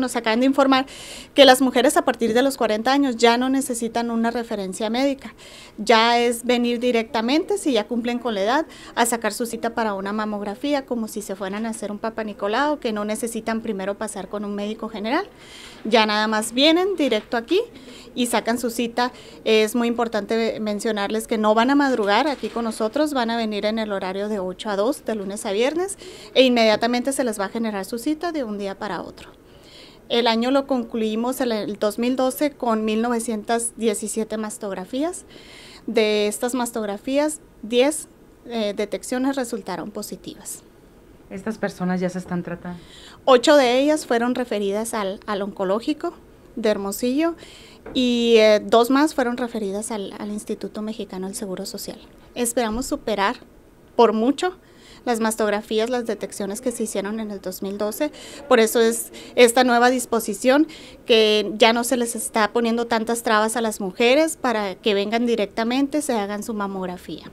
Nos acaban de informar que las mujeres a partir de los 40 años ya no necesitan una referencia médica, ya es venir directamente, si ya cumplen con la edad, a sacar su cita para una mamografía, como si se fueran a hacer un papa que no necesitan primero pasar con un médico general, ya nada más vienen directo aquí y sacan su cita. Es muy importante mencionarles que no van a madrugar aquí con nosotros, van a venir en el horario de 8 a 2, de lunes a viernes, e inmediatamente se les va a generar su cita de un día para otro. El año lo concluimos, el, el 2012, con 1917 mastografías. De estas mastografías, 10 eh, detecciones resultaron positivas. ¿Estas personas ya se están tratando? Ocho de ellas fueron referidas al, al oncológico de Hermosillo y eh, dos más fueron referidas al, al Instituto Mexicano del Seguro Social. Esperamos superar por mucho las mastografías, las detecciones que se hicieron en el 2012. Por eso es esta nueva disposición que ya no se les está poniendo tantas trabas a las mujeres para que vengan directamente, se hagan su mamografía.